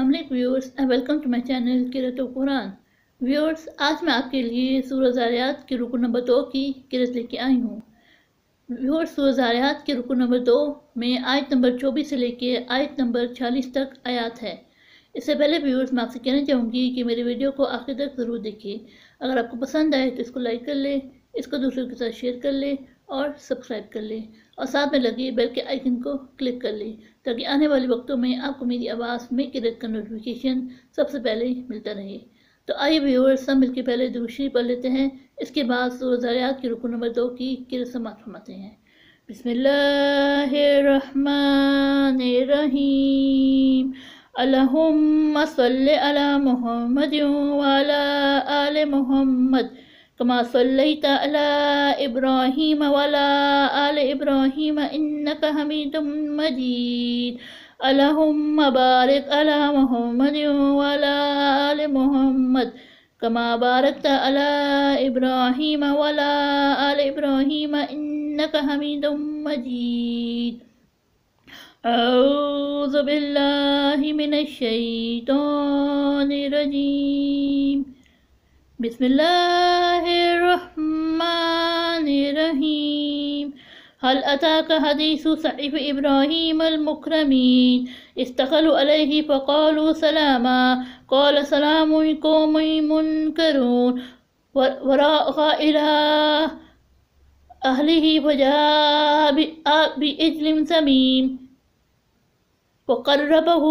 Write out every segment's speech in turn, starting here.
Allah viewers and welcome to my channel किरत कुरान viewers आज मैं आपके लिए सूर ज़ारियात के रुकन नंबर दो की किरत लेके आई हूँ व्यूअर्स सूर ज़ारियात के रुकन नंबर दो में आयत नंबर चौबीस से लेके आयत नंबर छियालीस तक आयात है इससे पहले व्यूअर्स मैं आपसे कहना चाहूँगी कि मेरे वीडियो को आखिर तक ज़रूर देखें अगर आपको पसंद आए तो इसको लाइक कर लें इसको दूसरों के साथ शेयर कर लें और सब्सक्राइब कर लें और साथ में लगे बेल के आइकन को क्लिक कर लें ताकि आने वाले वक्तों में आपको मेरी आवाज़ में किरत का नोटिफिकेशन सबसे पहले मिलता रहे तो आइए व्यूअर्स सब मिलकर पहले दूसरी पढ़ लेते हैं इसके बाद सूरजारियात के रुकू नंबर दो की किरत समाप्त फरमाते हैं बिसमीम अलहम्म सल्ले अला मोहम्मद वाला आल मोहम्मद كما صليت على إبراهيم وعلى آل إبراهيم إنك حميد مجيد اللهم بارك على محمد وعلى آل محمد كما باركت على إبراهيم وعلى آل إبراهيم إنك حميد مجيد أعوذ بالله من الشيطان الرجيم بسم الله الرحمن الرحيم هل أتاك حديث سعيف إبراهيم المكرمين استخلوا عليه فقالوا سلاما قال سلام قوم منكرون وراء إلى أهله فجاء بإجل سميم وقربه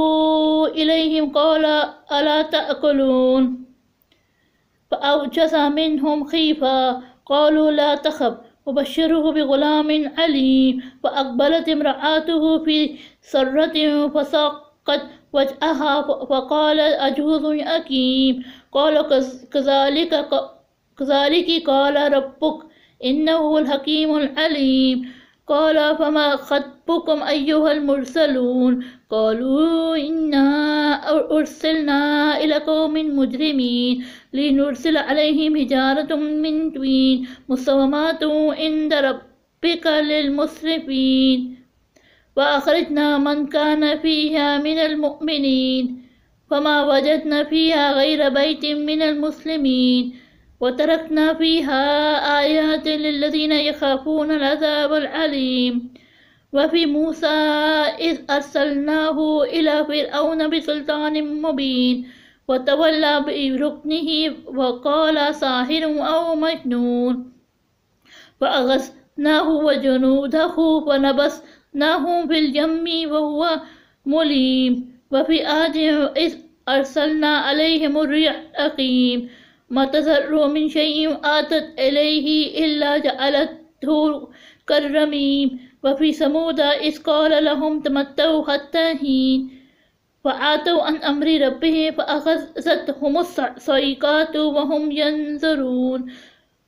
إليهم قال ألا تأكلون وأوجس منهم خيفة قالوا لا تخف وبشره بغلام عليم فأقبلت امرأته في سرة فساقت وجهها فقال أجوز أكيم قال كذلك كذلك قال ربك إنه الحكيم العليم قال فما خطبكم أيها المرسلون قالوا إنا أرسلنا إلى قوم مجرمين لنرسل عليهم حجارة من دوين مصومات عند ربك للمسرفين وأخرجنا من كان فيها من المؤمنين فما وجدنا فيها غير بيت من المسلمين وتركنا فيها آيات للذين يخافون العذاب العليم وفي موسى إذ أرسلناه إلى فرعون بسلطان مبين وتولى بركنه وقال ساحر أو مجنون فأغسناه وجنوده ونبسناهم في الجم وهو مليم وفي آد إذ أرسلنا عليهم الريح أقيم ما تذر من شيء آتت إليه إلا جعلته كالرميم وفي ثمود إذ قال لهم تمتعوا حتى حين وآتوا عن أمر ربهم فأخذتهم الصيقات وهم ينظرون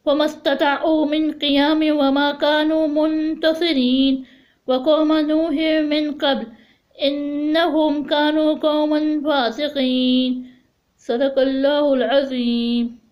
وما استطاعوا من قيام وما كانوا منتصرين وقوم نوح من قبل إنهم كانوا قوما فاسقين صدق الله العظيم